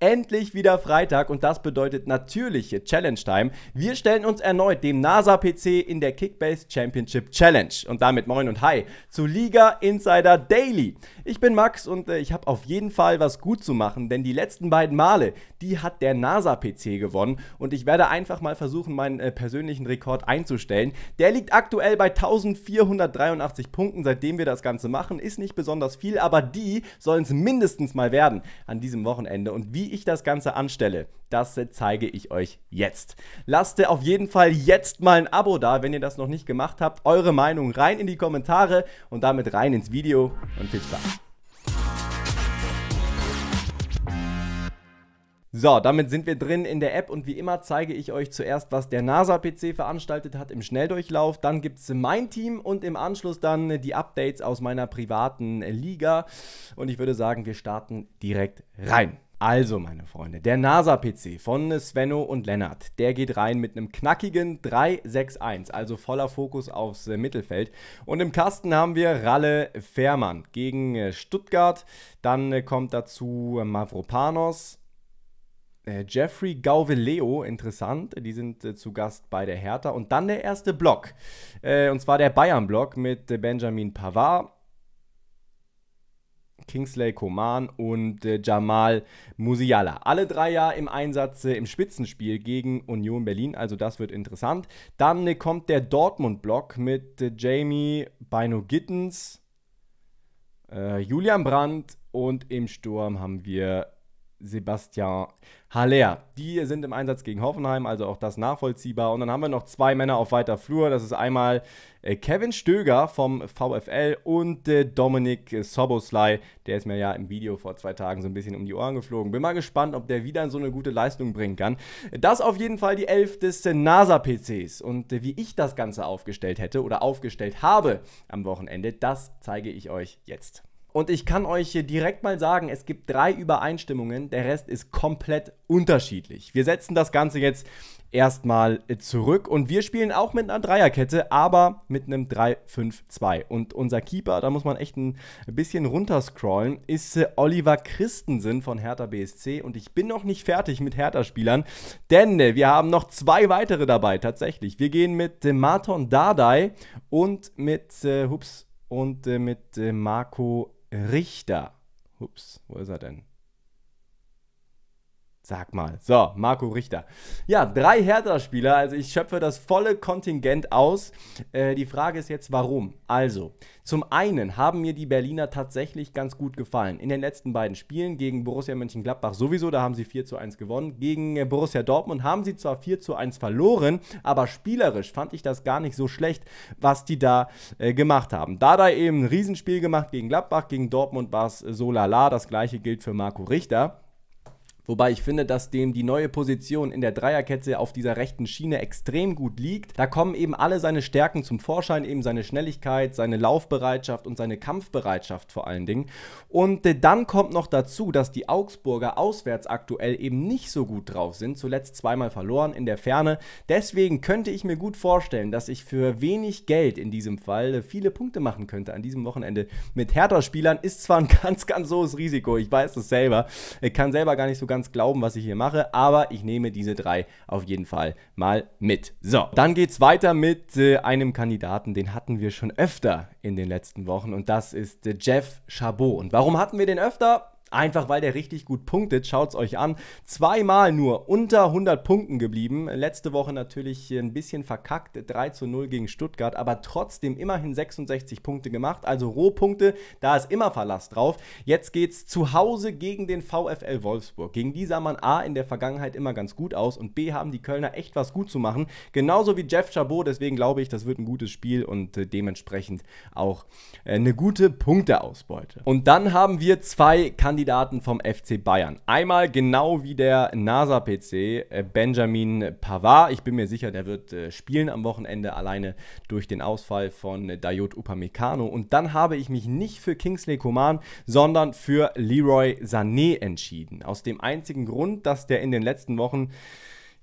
Endlich wieder Freitag und das bedeutet natürliche Challenge Time. Wir stellen uns erneut dem NASA-PC in der Kickbase Championship Challenge. Und damit moin und hi zu Liga Insider Daily. Ich bin Max und äh, ich habe auf jeden Fall was gut zu machen, denn die letzten beiden Male, die hat der NASA-PC gewonnen und ich werde einfach mal versuchen, meinen äh, persönlichen Rekord einzustellen. Der liegt aktuell bei 1483 Punkten, seitdem wir das Ganze machen. Ist nicht besonders viel, aber die sollen es mindestens mal werden an diesem Wochenende. Und wie ich das Ganze anstelle, das äh, zeige ich euch jetzt. Lasst äh, auf jeden Fall jetzt mal ein Abo da, wenn ihr das noch nicht gemacht habt. Eure Meinung rein in die Kommentare und damit rein ins Video und viel Spaß. So, damit sind wir drin in der App und wie immer zeige ich euch zuerst, was der NASA-PC veranstaltet hat im Schnelldurchlauf. Dann gibt es mein Team und im Anschluss dann die Updates aus meiner privaten Liga. Und ich würde sagen, wir starten direkt rein. Also, meine Freunde, der NASA-PC von Svenno und Lennart, der geht rein mit einem knackigen 3-6-1, also voller Fokus aufs Mittelfeld. Und im Kasten haben wir Ralle Fährmann gegen Stuttgart. Dann kommt dazu Mavropanos, äh, Jeffrey Gauveleo, interessant, die sind äh, zu Gast bei der Hertha. Und dann der erste Block, äh, und zwar der Bayern-Block mit äh, Benjamin Pavard, Kingsley Coman und äh, Jamal Musiala. Alle drei ja im Einsatz äh, im Spitzenspiel gegen Union Berlin, also das wird interessant. Dann kommt der Dortmund-Block mit Jamie Bino Gittens, Julian Brandt und im Sturm haben wir Sebastian Haller. Die sind im Einsatz gegen Hoffenheim, also auch das nachvollziehbar. Und dann haben wir noch zwei Männer auf weiter Flur. Das ist einmal äh, Kevin Stöger vom VfL und äh, Dominik äh, Soboslai. Der ist mir ja im Video vor zwei Tagen so ein bisschen um die Ohren geflogen. Bin mal gespannt, ob der wieder so eine gute Leistung bringen kann. Das auf jeden Fall die Elf des äh, NASA-PCs. Und äh, wie ich das Ganze aufgestellt hätte oder aufgestellt habe am Wochenende, das zeige ich euch jetzt. Und ich kann euch hier direkt mal sagen, es gibt drei Übereinstimmungen, der Rest ist komplett unterschiedlich. Wir setzen das Ganze jetzt erstmal zurück und wir spielen auch mit einer Dreierkette, aber mit einem 3-5-2. Und unser Keeper, da muss man echt ein bisschen runterscrollen, ist äh, Oliver Christensen von Hertha BSC und ich bin noch nicht fertig mit Hertha-Spielern, denn äh, wir haben noch zwei weitere dabei tatsächlich. Wir gehen mit äh, Marton Dardai und mit, äh, hups, und äh, mit äh, Marco Richter. Ups, wo ist er denn? Sag mal. So, Marco Richter. Ja, drei Hertha-Spieler. Also ich schöpfe das volle Kontingent aus. Äh, die Frage ist jetzt, warum? Also, zum einen haben mir die Berliner tatsächlich ganz gut gefallen. In den letzten beiden Spielen gegen Borussia Mönchengladbach sowieso, da haben sie 4 zu 1 gewonnen. Gegen äh, Borussia Dortmund haben sie zwar 4 zu 1 verloren, aber spielerisch fand ich das gar nicht so schlecht, was die da äh, gemacht haben. Da da eben ein Riesenspiel gemacht gegen Gladbach, gegen Dortmund war es äh, so lala. Das gleiche gilt für Marco Richter. Wobei ich finde, dass dem die neue Position in der Dreierkette auf dieser rechten Schiene extrem gut liegt. Da kommen eben alle seine Stärken zum Vorschein, eben seine Schnelligkeit, seine Laufbereitschaft und seine Kampfbereitschaft vor allen Dingen. Und äh, dann kommt noch dazu, dass die Augsburger auswärts aktuell eben nicht so gut drauf sind, zuletzt zweimal verloren in der Ferne. Deswegen könnte ich mir gut vorstellen, dass ich für wenig Geld in diesem Fall äh, viele Punkte machen könnte an diesem Wochenende mit Hertha-Spielern. Ist zwar ein ganz, ganz hohes Risiko, ich weiß es selber, ich äh, kann selber gar nicht so ganz ganz glauben, was ich hier mache, aber ich nehme diese drei auf jeden Fall mal mit. So, dann geht es weiter mit äh, einem Kandidaten, den hatten wir schon öfter in den letzten Wochen und das ist äh, Jeff Chabot. Und warum hatten wir den öfter? Einfach weil der richtig gut punktet, schaut es euch an. Zweimal nur unter 100 Punkten geblieben. Letzte Woche natürlich ein bisschen verkackt, 3 zu 0 gegen Stuttgart, aber trotzdem immerhin 66 Punkte gemacht. Also Rohpunkte, da ist immer Verlass drauf. Jetzt geht es zu Hause gegen den VfL Wolfsburg. Gegen die sah man A in der Vergangenheit immer ganz gut aus und B haben die Kölner echt was gut zu machen. Genauso wie Jeff Chabot, deswegen glaube ich, das wird ein gutes Spiel und äh, dementsprechend auch äh, eine gute Punkteausbeute. Und dann haben wir zwei Kandidaten Kandidaten vom FC Bayern. Einmal genau wie der NASA-PC äh, Benjamin Pavard. Ich bin mir sicher, der wird äh, spielen am Wochenende alleine durch den Ausfall von äh, Dayot Upamecano. Und dann habe ich mich nicht für Kingsley Coman, sondern für Leroy Sané entschieden. Aus dem einzigen Grund, dass der in den letzten Wochen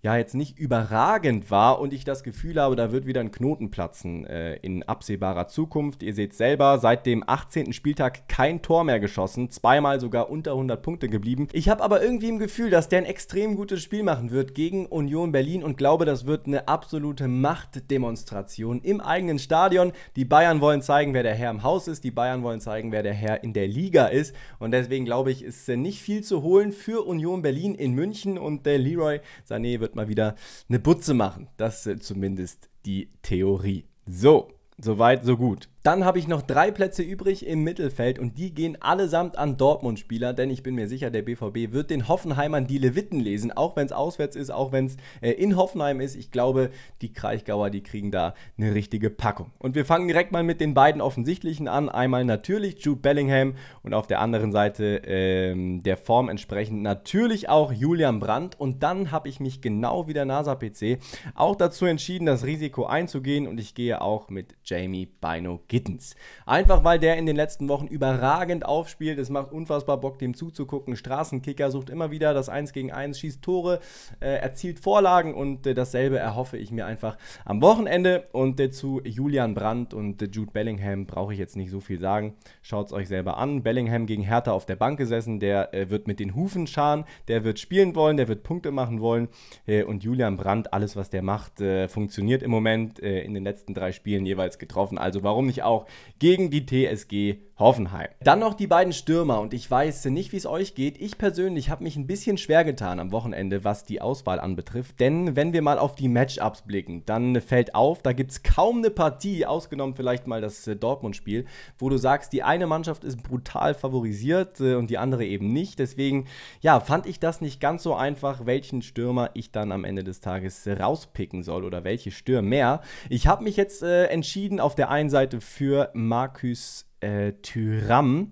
ja jetzt nicht überragend war und ich das Gefühl habe, da wird wieder ein Knoten platzen äh, in absehbarer Zukunft. Ihr seht selber, seit dem 18. Spieltag kein Tor mehr geschossen, zweimal sogar unter 100 Punkte geblieben. Ich habe aber irgendwie im Gefühl, dass der ein extrem gutes Spiel machen wird gegen Union Berlin und glaube, das wird eine absolute Machtdemonstration im eigenen Stadion. Die Bayern wollen zeigen, wer der Herr im Haus ist, die Bayern wollen zeigen, wer der Herr in der Liga ist und deswegen glaube ich, ist äh, nicht viel zu holen für Union Berlin in München und der äh, Leroy Sané wird mal wieder eine Butze machen. Das ist zumindest die Theorie. So, soweit, so gut. Dann habe ich noch drei Plätze übrig im Mittelfeld und die gehen allesamt an Dortmund-Spieler, denn ich bin mir sicher, der BVB wird den Hoffenheimern die Leviten lesen, auch wenn es auswärts ist, auch wenn es äh, in Hoffenheim ist. Ich glaube, die Kraichgauer, die kriegen da eine richtige Packung. Und wir fangen direkt mal mit den beiden offensichtlichen an. Einmal natürlich Jude Bellingham und auf der anderen Seite ähm, der Form entsprechend natürlich auch Julian Brandt. Und dann habe ich mich genau wie der NASA-PC auch dazu entschieden, das Risiko einzugehen und ich gehe auch mit Jamie Beino. gegen Gittens. Einfach weil der in den letzten Wochen überragend aufspielt. Es macht unfassbar Bock, dem zuzugucken. Straßenkicker sucht immer wieder das 1 gegen 1, schießt Tore, äh, erzielt Vorlagen und äh, dasselbe erhoffe ich mir einfach am Wochenende. Und äh, zu Julian Brandt und äh, Jude Bellingham brauche ich jetzt nicht so viel sagen. Schaut es euch selber an. Bellingham gegen Hertha auf der Bank gesessen, der äh, wird mit den Hufen scharen, der wird spielen wollen, der wird Punkte machen wollen. Äh, und Julian Brandt, alles was der macht, funktioniert im Moment in den letzten drei Spielen jeweils getroffen. Also warum nicht auch gegen die TSG Hoffenheim. Dann noch die beiden Stürmer und ich weiß nicht, wie es euch geht. Ich persönlich habe mich ein bisschen schwer getan am Wochenende, was die Auswahl anbetrifft, denn wenn wir mal auf die Matchups blicken, dann fällt auf, da gibt es kaum eine Partie, ausgenommen vielleicht mal das äh, Dortmund-Spiel, wo du sagst, die eine Mannschaft ist brutal favorisiert äh, und die andere eben nicht. Deswegen, ja, fand ich das nicht ganz so einfach, welchen Stürmer ich dann am Ende des Tages rauspicken soll oder welche Stürmer. mehr. Ich habe mich jetzt äh, entschieden auf der einen Seite für Markus äh, Tyram.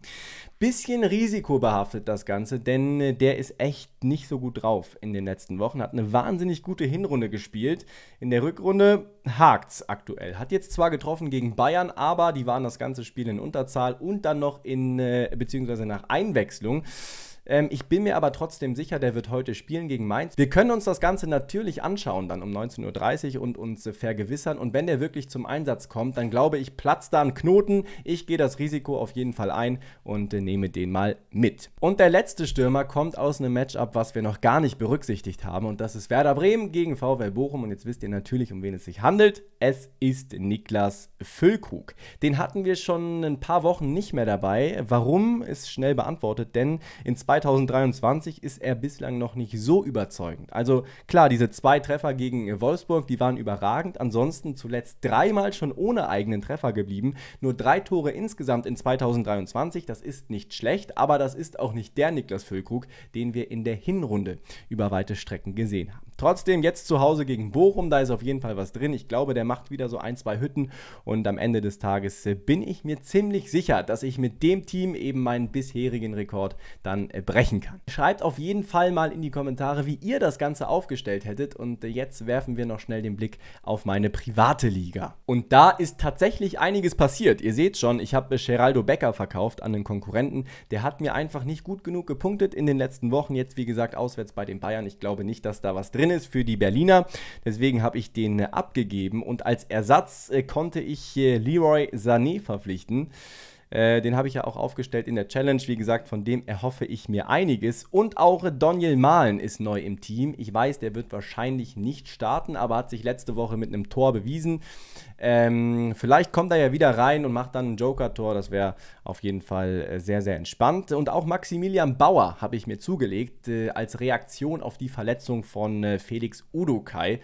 Bisschen risikobehaftet das Ganze, denn äh, der ist echt nicht so gut drauf in den letzten Wochen. Hat eine wahnsinnig gute Hinrunde gespielt. In der Rückrunde hakt's aktuell. Hat jetzt zwar getroffen gegen Bayern, aber die waren das ganze Spiel in Unterzahl und dann noch in, äh, beziehungsweise nach Einwechslung. Ähm, ich bin mir aber trotzdem sicher, der wird heute spielen gegen Mainz. Wir können uns das Ganze natürlich anschauen dann um 19.30 Uhr und uns äh, vergewissern. Und wenn der wirklich zum Einsatz kommt, dann glaube ich, platzt da ein Knoten. Ich gehe das Risiko auf jeden Fall ein und äh, nehme den mal mit. Und der letzte Stürmer kommt aus einem Matchup, was wir noch gar nicht berücksichtigt haben. Und das ist Werder Bremen gegen VW Bochum. Und jetzt wisst ihr natürlich, um wen es sich handelt. Es ist Niklas Füllkrug. Den hatten wir schon ein paar Wochen nicht mehr dabei. Warum ist schnell beantwortet, denn in zwei 2023 ist er bislang noch nicht so überzeugend. Also klar, diese zwei Treffer gegen Wolfsburg, die waren überragend. Ansonsten zuletzt dreimal schon ohne eigenen Treffer geblieben. Nur drei Tore insgesamt in 2023. Das ist nicht schlecht, aber das ist auch nicht der Niklas Füllkrug, den wir in der Hinrunde über weite Strecken gesehen haben. Trotzdem jetzt zu Hause gegen Bochum, da ist auf jeden Fall was drin. Ich glaube, der macht wieder so ein, zwei Hütten und am Ende des Tages äh, bin ich mir ziemlich sicher, dass ich mit dem Team eben meinen bisherigen Rekord dann äh, brechen kann. Schreibt auf jeden Fall mal in die Kommentare, wie ihr das Ganze aufgestellt hättet und äh, jetzt werfen wir noch schnell den Blick auf meine private Liga. Und da ist tatsächlich einiges passiert. Ihr seht schon, ich habe Geraldo Becker verkauft an den Konkurrenten. Der hat mir einfach nicht gut genug gepunktet in den letzten Wochen. Jetzt wie gesagt auswärts bei den Bayern. Ich glaube nicht, dass da was drin drin ist für die Berliner. Deswegen habe ich den äh, abgegeben und als Ersatz äh, konnte ich äh, Leroy Sané verpflichten. Äh, den habe ich ja auch aufgestellt in der Challenge. Wie gesagt, von dem erhoffe ich mir einiges. Und auch Daniel Mahlen ist neu im Team. Ich weiß, der wird wahrscheinlich nicht starten, aber hat sich letzte Woche mit einem Tor bewiesen. Ähm, vielleicht kommt er ja wieder rein und macht dann ein Joker-Tor. Das wäre auf jeden Fall äh, sehr, sehr entspannt. Und auch Maximilian Bauer habe ich mir zugelegt äh, als Reaktion auf die Verletzung von äh, Felix Udokai.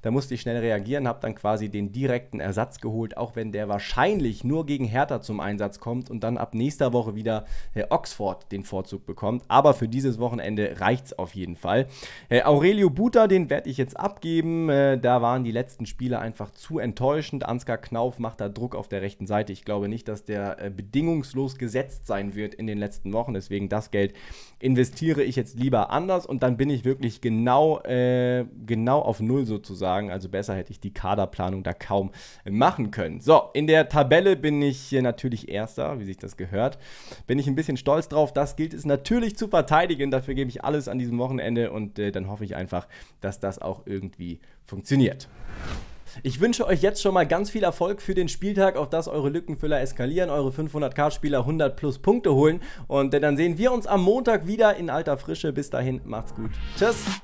Da musste ich schnell reagieren, habe dann quasi den direkten Ersatz geholt, auch wenn der wahrscheinlich nur gegen Hertha zum Einsatz kommt kommt und dann ab nächster Woche wieder äh, Oxford den Vorzug bekommt. Aber für dieses Wochenende reicht es auf jeden Fall. Äh, Aurelio Buta, den werde ich jetzt abgeben. Äh, da waren die letzten Spiele einfach zu enttäuschend. Ansgar Knauf macht da Druck auf der rechten Seite. Ich glaube nicht, dass der äh, bedingungslos gesetzt sein wird in den letzten Wochen. Deswegen das Geld investiere ich jetzt lieber anders und dann bin ich wirklich genau, äh, genau auf Null sozusagen. Also besser hätte ich die Kaderplanung da kaum äh, machen können. So, in der Tabelle bin ich natürlich erster. Meister, wie sich das gehört. Bin ich ein bisschen stolz drauf. Das gilt es natürlich zu verteidigen. Dafür gebe ich alles an diesem Wochenende und äh, dann hoffe ich einfach, dass das auch irgendwie funktioniert. Ich wünsche euch jetzt schon mal ganz viel Erfolg für den Spieltag, auf das eure Lückenfüller eskalieren, eure 500k-Spieler 100 plus Punkte holen. Und äh, dann sehen wir uns am Montag wieder in alter Frische. Bis dahin, macht's gut. Tschüss!